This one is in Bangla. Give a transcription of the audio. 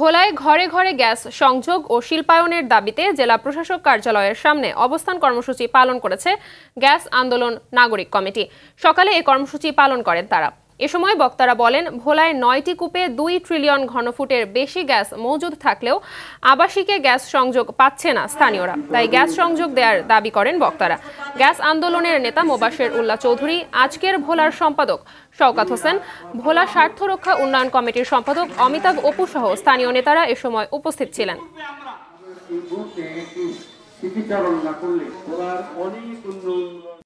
ভোলায় ঘরে ঘরে গ্যাস সংযোগ ও শিল্পায়নের দাবিতে জেলা প্রশাসক কার্যালয়ের সামনে অবস্থান কর্মসূচি পালন করেছে গ্যাস আন্দোলন নাগরিক কমিটি সকালে এ কর্মসূচি পালন করেন তারা এ সময় বক্তারা বলেন ভোলায় নয়টি কূপে দুই ট্রিলিয়ন ঘনফুটের বেশি গ্যাস মজুদ থাকলেও আবাসিকে গ্যাস সংযোগ পাচ্ছে না স্থানীয়রা তাই গ্যাস সংযোগ দেওয়ার দাবি করেন বক্তারা গ্যাস আন্দোলনের নেতা মোবাশের উল্লাহ চৌধুরী আজকের ভোলার সম্পাদক শওকাত হোসেন ভোলা স্বার্থ রক্ষা উন্নয়ন কমিটির সম্পাদক অমিতাভ অপু সহ স্থানীয় নেতারা এ সময় উপস্থিত ছিলেন না করলে অনেক